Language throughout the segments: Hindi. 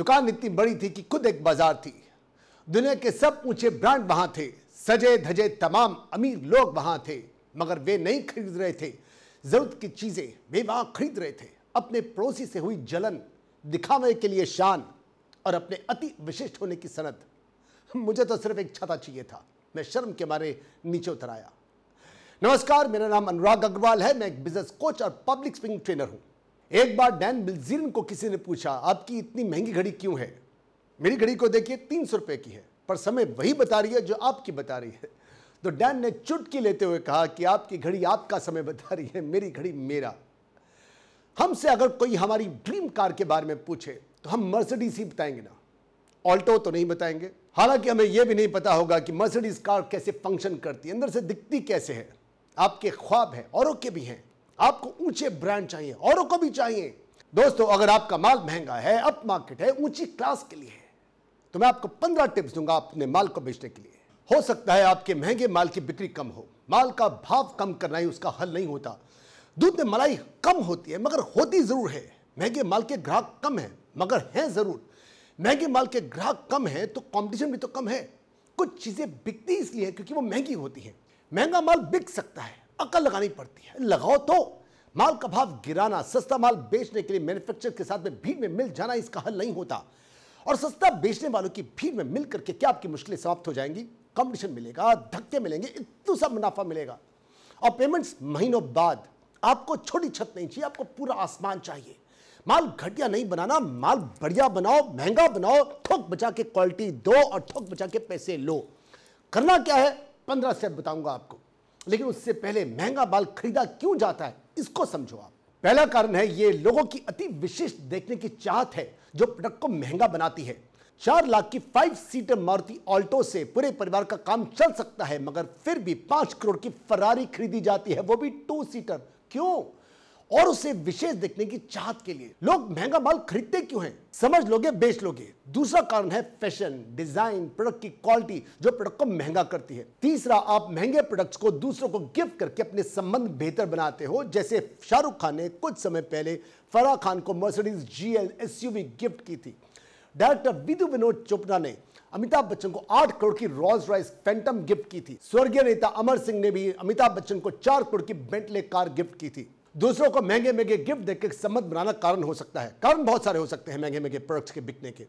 दुकान इतनी बड़ी थी कि खुद एक बाजार थी दुनिया के सब ऊंचे ब्रांड वहां थे सजे धजे तमाम अमीर लोग वहां थे मगर वे नहीं खरीद रहे थे जरूरत की चीजें वे वहां खरीद रहे थे अपने पड़ोसी से हुई जलन दिखावे के लिए शान और अपने अति विशिष्ट होने की सनत मुझे तो सिर्फ एक छता चाहिए था मैं शर्म के मारे नीचे उतर आया नमस्कार मेरा नाम अनुराग अग्रवाल है मैं एक बिजनेस कोच और पब्लिक स्पीकिंग ट्रेनर हूं एक बार डैन बिल्जीरन को किसी ने पूछा आपकी इतनी महंगी घड़ी क्यों है मेरी घड़ी को देखिए तीन सौ रुपए की है पर समय वही बता रही है जो आपकी बता रही है तो डैन ने चुटकी लेते हुए कहा कि आपकी घड़ी आपका समय बता रही है मेरी घड़ी मेरा हमसे अगर कोई हमारी ड्रीम कार के बारे में पूछे तो हम मर्सिडीज ही बताएंगे ना ऑल्टो तो नहीं बताएंगे हालांकि हमें यह भी नहीं पता होगा कि मर्सिडीज कार कैसे फंक्शन करती है अंदर से दिखती कैसे है आपके ख्वाब है औरों के भी हैं आपको ऊंचे ब्रांड चाहिए औरों को भी चाहिए दोस्तों अगर आपका माल महंगा है अप मार्केट है ऊंची क्लास के लिए है तो मैं आपको पंद्रह टिप्स दूंगा अपने माल को बेचने के लिए हो सकता है आपके महंगे माल की बिक्री कम हो माल का भाव कम करना ही उसका हल नहीं होता दूध में मलाई कम होती है मगर होती जरूर है महंगे माल के ग्राहक कम है मगर हैं जरूर महंगे माल के ग्राहक कम है तो कंपटीशन भी तो कम है कुछ चीज़ें बिकती इसलिए क्योंकि वो महंगी होती है महंगा माल बिक सकता है अकल लगानी पड़ती है लगाओ तो माल का भाव गिराना सस्ता माल बेचने के लिए मैन्युफैक्चर के साथ में भीड़ में मिल जाना इसका हल नहीं होता और सस्ता बेचने वालों की भीड़ में मिल करके क्या आपकी मुश्किलें समाप्त हो जाएंगी कॉम्पिटिशन मिलेगा धक्के मिलेंगे इतना सा मुनाफा मिलेगा और पेमेंट्स महीनों बाद आपको छोटी छत नहीं चाहिए आपको पूरा आसमान चाहिए माल घटिया नहीं बनाना माल बढ़िया बनाओ महंगा बनाओ थोक बचा के क्वालिटी दो और थोक बचा के पैसे लो करना क्या है पंद्रह स्टेप बताऊंगा आपको लेकिन उससे पहले महंगा बाल खरीदा क्यों जाता है इसको समझो आप पहला कारण है ये लोगों की अति विशिष्ट देखने की चाहत है जो प्रोडक्ट को महंगा बनाती है चार लाख की फाइव सीटर मारुति ऑल्टो से पूरे परिवार का काम चल सकता है मगर फिर भी पांच करोड़ की फरारी खरीदी जाती है वो भी टू सीटर क्यों और उसे विशेष देखने की चाहत के लिए लोग महंगा माल खरीदते क्यों हैं समझ लोगे बेच लोगे दूसरा कारण है फैशन डिजाइन प्रोडक्ट की क्वालिटी जो प्रोडक्ट को महंगा करती है तीसरा आप महंगे प्रोडक्ट्स को दूसरों को गिफ्ट करके अपने संबंध बेहतर बनाते हो जैसे शाहरुख खान ने कुछ समय पहले फराह खान को मर्सिडीज जी एल गिफ्ट की थी डायरेक्टर बिदु विनोद चोपड़ा ने अमिताभ बच्चन को आठ करोड़ की रॉल्स रॉयस फैंटम गिफ्ट की थी स्वर्गीय नेता अमर सिंह ने भी अमिताभ बच्चन को चार करोड़ की बेंटले कार गिफ्ट की थी दूसरों को महंगे महंगे गिफ्ट देकर संबंध बनाना कारण हो सकता है कारण बहुत सारे हो सकते हैं महंगे महंगे प्रोडक्ट्स के बिकने के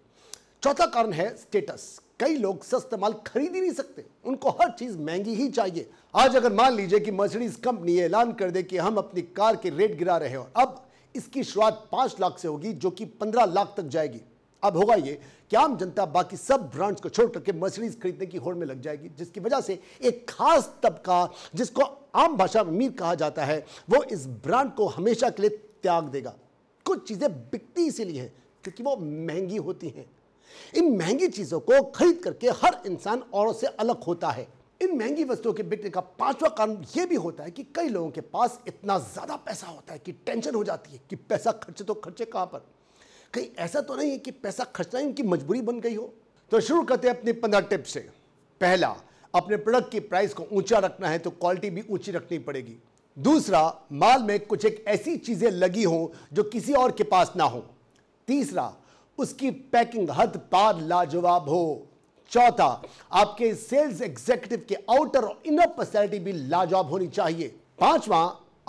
चौथा कारण है स्टेटस कई लोग सस्ता माल खरीद ही नहीं सकते उनको हर चीज महंगी ही चाहिए आज अगर मान लीजिए कि मर्सिडीज कंपनी ऐलान कर दे कि हम अपनी कार के रेट गिरा रहे हैं और अब इसकी शुरुआत पांच लाख से होगी जो कि पंद्रह लाख तक जाएगी अब होगा ये कि आम जनता बाकी सब ब्रांड्स को छोड़ करके मर्सिडीज खरीदने की होड़ में लग जाएगी जिसकी वजह से एक खास तबका जिसको आम भाषा में अमीर कहा जाता है वो इस ब्रांड को हमेशा के लिए त्याग देगा कुछ चीज़ें बिकती इसीलिए हैं क्योंकि वो महंगी होती हैं इन महंगी चीज़ों को खरीद करके हर इंसान औरों से अलग होता है इन महंगी वस्तुओं के बिकने का पांचवा कारण यह भी होता है कि कई लोगों के पास इतना ज़्यादा पैसा होता है कि टेंशन हो जाती है कि पैसा खर्चे तो खर्चे कहां पर कहीं ऐसा तो नहीं है कि पैसा खर्चना इनकी मजबूरी बन गई हो तो शुरू करते हैं अपने पंद्रह टिप से पहला अपने प्रोडक्ट की प्राइस को ऊंचा रखना है तो क्वालिटी भी ऊंची रखनी पड़ेगी दूसरा माल में कुछ एक ऐसी चीज़ें लगी हों जो किसी और के पास ना हो तीसरा उसकी पैकिंग हद पार लाजवाब हो चौथा आपके सेल्स एग्जीक्यूटिव के आउटर और इनर पर्सनैलिटी भी लाजवाब होनी चाहिए पांचवा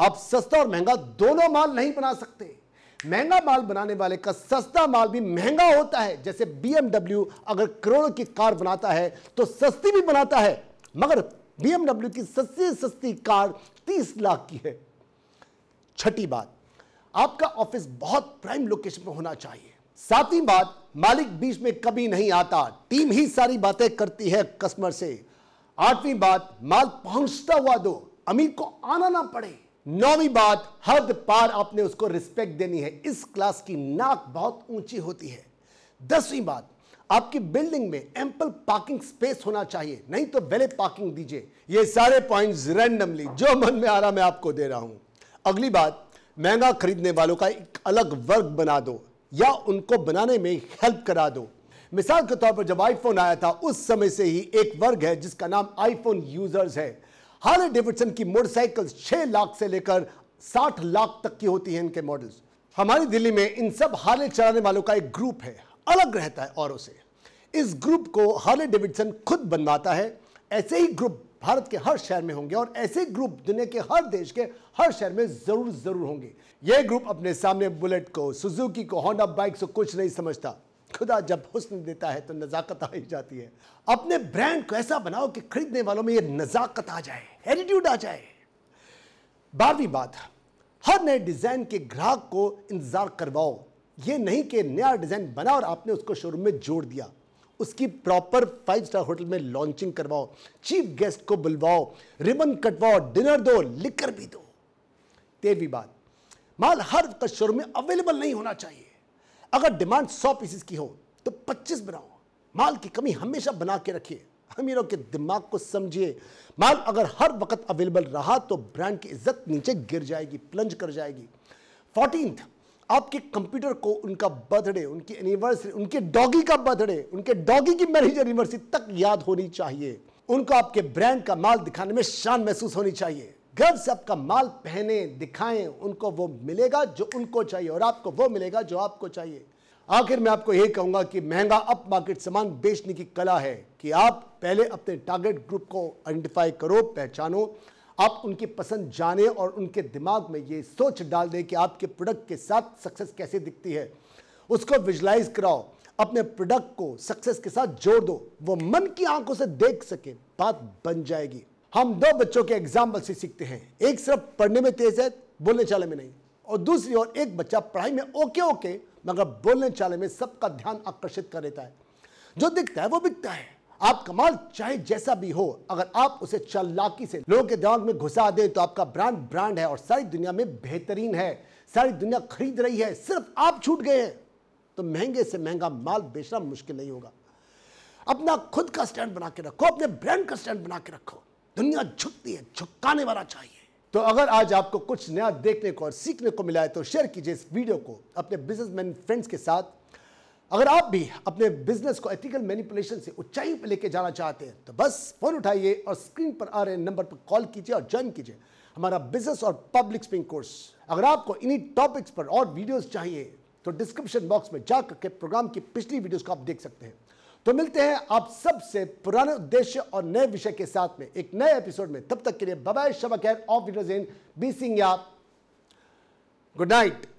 आप सस्ता और महंगा दोनों माल नहीं बना सकते महंगा माल बनाने वाले का सस्ता माल भी महंगा होता है जैसे बीएमडब्ल्यू अगर करोड़ों की कार बनाता है तो सस्ती भी बनाता है मगर बीएमडब्ल्यू की सस्ती सस्ती कार 30 लाख की है छठी बात आपका ऑफिस बहुत प्राइम लोकेशन में होना चाहिए सातवीं बात मालिक बीच में कभी नहीं आता टीम ही सारी बातें करती है कस्टमर से आठवीं बात माल पहुंचता हुआ दो अमीर को आना ना पड़े नौवी बात हद पार आपने उसको रिस्पेक्ट देनी है इस क्लास की नाक बहुत ऊंची होती है दसवीं बात आपकी बिल्डिंग में एम्पल पार्किंग स्पेस होना चाहिए नहीं तो वेले पार्किंग दीजिए ये सारे पॉइंट्स रैंडमली जो मन में आ रहा मैं आपको दे रहा हूं अगली बात महंगा खरीदने वालों का एक अलग वर्ग बना दो या उनको बनाने में हेल्प करा दो मिसाल के तौर पर जब आईफोन आया था उस समय से ही एक वर्ग है जिसका नाम आईफोन यूजर्स है हार्ले डेविडसन की मोटरसाइकिल 6 लाख से लेकर 60 लाख तक की होती है इनके मॉडल्स हमारी दिल्ली में इन सब हार्ले चलाने वालों का एक ग्रुप है अलग रहता है औरों से इस ग्रुप को हार्ले डेविडसन खुद बनवाता है ऐसे ही ग्रुप भारत के हर शहर में होंगे और ऐसे ग्रुप दुनिया के हर देश के हर शहर में ज़रूर ज़रूर होंगे ये ग्रुप अपने सामने बुलेट को सुजुकी को हॉन्डा बाइक को कुछ नहीं समझता खुदा जब हुस्न देता है तो नज़ाकत आ ही जाती है अपने ब्रांड को ऐसा बनाओ कि खरीदने वालों में ये नज़ाकत आ जाए एटीट्यूड आ जाए बारहवीं बात हर नए डिज़ाइन के ग्राहक को इंतज़ार करवाओ ये नहीं कि नया डिज़ाइन बना और आपने उसको शोरूम में जोड़ दिया उसकी प्रॉपर फाइव स्टार होटल में लॉन्चिंग करवाओ चीफ गेस्ट को बुलवाओ रिबन कटवाओ डिनर दो लिकर भी दो तेरहवीं बात माल हर शोरूम में अवेलेबल नहीं होना चाहिए अगर डिमांड सौ पीसेस की हो तो पच्चीस बनाओ माल की कमी हमेशा बना के रखिए अमीरों के दिमाग को समझिए माल अगर हर वक्त अवेलेबल रहा तो ब्रांड की इज्जत नीचे गिर जाएगी प्लंज कर जाएगी फोर्टीन आपके कंप्यूटर को उनका बर्थडे उनकी एनिवर्सरी उनके डॉगी का बर्थडे उनके डॉगी की मैरिज एनिवर्सरी तक याद होनी चाहिए उनको आपके ब्रांड का माल दिखाने में शान महसूस होनी चाहिए से आपका माल पहने दिखाएं उनको वो मिलेगा जो उनको चाहिए और आपको वो मिलेगा जो आपको चाहिए आखिर मैं आपको यही कहूंगा कि महंगा अप मार्केट सामान बेचने की कला है कि आप पहले अपने टारगेट ग्रुप को आइडेंटिफाई करो पहचानो आप उनकी पसंद जाने और उनके दिमाग में ये सोच डाल दें कि आपके प्रोडक्ट के साथ सक्सेस कैसे दिखती है उसको विजुलाइज कराओ अपने प्रोडक्ट को सक्सेस के साथ जोड़ दो वो मन की आंखों से देख सके बात बन जाएगी हम दो बच्चों के एग्जाम्पल से सीखते हैं एक सिर्फ पढ़ने में तेज है बोलने चाले में नहीं और दूसरी ओर एक बच्चा पढ़ाई में ओके ओके मगर बोलने चाले में सबका ध्यान आकर्षित कर देता है जो दिखता है वो बिकता है आप कमाल चाहे जैसा भी हो अगर आप उसे चालाकी से लोगों के दिमाग में घुसा दें तो आपका ब्रांड ब्रांड है और सारी दुनिया में बेहतरीन है सारी दुनिया खरीद रही है सिर्फ आप छूट गए हैं तो महंगे से महंगा माल बेचना मुश्किल नहीं होगा अपना खुद का स्टैंड बना के रखो अपने ब्रांड का स्टैंड बना के रखो दुनिया झुकती है झुकाने वाला चाहिए तो अगर आज आपको कुछ नया देखने को और सीखने को मिला है तो शेयर कीजिए इस वीडियो को अपने बिजनेसमैन फ्रेंड्स के साथ अगर आप भी अपने बिजनेस को एथिकल मैनिपुलेशन से ऊंचाई पर लेके जाना चाहते हैं तो बस फोन उठाइए और स्क्रीन पर आ रहे नंबर पर कॉल कीजिए और ज्वाइन कीजिए हमारा बिजनेस और पब्लिक स्पीकिंग कोर्स अगर आपको इन्हीं टॉपिक्स पर और वीडियोस चाहिए तो डिस्क्रिप्शन बॉक्स में जाकर के प्रोग्राम की पिछली वीडियोस को आप देख सकते हैं तो मिलते हैं आप सबसे पुराने उद्देश्य और नए विषय के साथ में एक नए एपिसोड में तब तक के लिए बबाई शबक है ऑफ बी सिंह या गुड नाइट